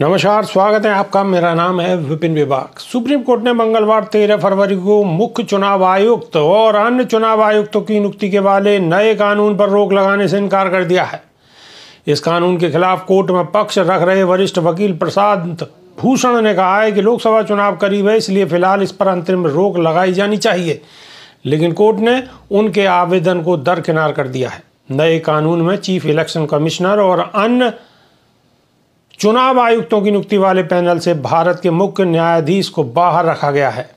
नमस्कार स्वागत है आपका मेरा नाम है विपिन विभाग सुप्रीम कोर्ट ने मंगलवार तेरह फरवरी को मुख्य चुनाव आयुक्त और अन्य चुनाव आयुक्तों की नियुक्ति के वाले नए कानून पर रोक लगाने से इनकार कर दिया है इस कानून के खिलाफ कोर्ट में पक्ष रख रहे वरिष्ठ वकील प्रसाद भूषण ने कहा है कि लोकसभा चुनाव करीब है इसलिए फिलहाल इस पर अंतरिम रोक लगाई जानी चाहिए लेकिन कोर्ट ने उनके आवेदन को दरकिनार कर दिया है नए कानून में चीफ इलेक्शन कमिश्नर और अन्य चुनाव आयुक्तों की नियुक्ति वाले पैनल से भारत के मुख्य न्यायाधीश को बाहर रखा गया है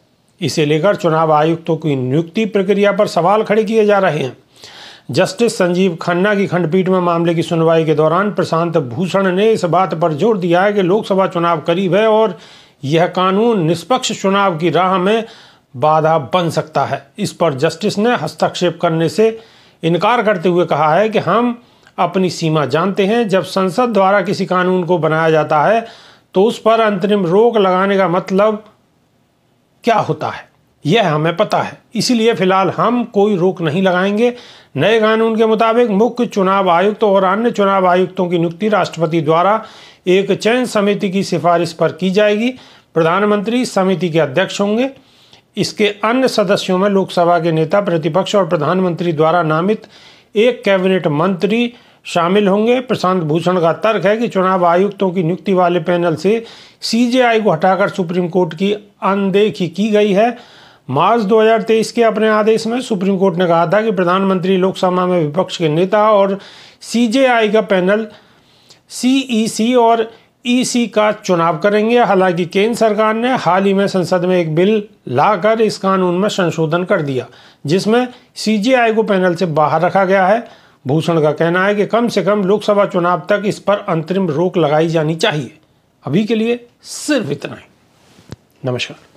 इसे लेकर चुनाव आयुक्तों की नियुक्ति प्रक्रिया पर सवाल खड़े किए जा रहे हैं जस्टिस संजीव खन्ना की खंडपीठ में मामले की सुनवाई के दौरान प्रशांत भूषण ने इस बात पर जोर दिया है कि लोकसभा चुनाव करीब है और यह कानून निष्पक्ष चुनाव की राह में बाधा बन सकता है इस पर जस्टिस ने हस्तक्षेप करने से इनकार करते हुए कहा है कि हम अपनी सीमा जानते हैं जब संसद द्वारा किसी कानून को बनाया जाता है तो उस पर अंतरिम रोक लगाने का मतलब क्या होता है यह हमें पता है इसीलिए फिलहाल हम कोई रोक नहीं लगाएंगे नए कानून के मुताबिक मुख्य चुनाव आयुक्त और अन्य चुनाव आयुक्तों की नियुक्ति राष्ट्रपति द्वारा एक चयन समिति की सिफारिश पर की जाएगी प्रधानमंत्री समिति के अध्यक्ष होंगे इसके अन्य सदस्यों में लोकसभा के नेता प्रतिपक्ष और प्रधानमंत्री द्वारा नामित एक कैबिनेट मंत्री शामिल होंगे प्रशांत भूषण का तर्क है कि चुनाव आयुक्तों की नियुक्ति वाले पैनल से सीजेआई को हटाकर सुप्रीम कोर्ट की अनदेखी की गई है मार्च 2023 के अपने आदेश में सुप्रीम कोर्ट ने कहा था कि प्रधानमंत्री लोकसभा में विपक्ष के नेता और सीजेआई का पैनल सीईसी और ईसी का चुनाव करेंगे हालांकि केंद्र सरकार ने हाल ही में संसद में एक बिल लाकर इस कानून में संशोधन कर दिया जिसमें सीजेआई को पैनल से बाहर रखा गया है भूषण का कहना है कि कम से कम लोकसभा चुनाव तक इस पर अंतरिम रोक लगाई जानी चाहिए अभी के लिए सिर्फ इतना ही नमस्कार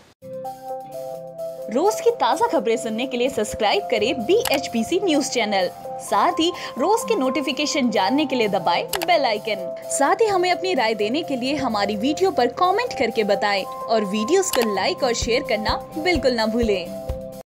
रोज की ताज़ा खबरें सुनने के लिए सब्सक्राइब करें B H P C news channel साथ ही रोज के नोटिफिकेशन जानने के लिए दबाए बेल आइकन साथ ही हमें अपनी राय देने के लिए हमारी वीडियो पर कमेंट करके बताएं और वीडियोस को लाइक और शेयर करना बिल्कुल ना भूलें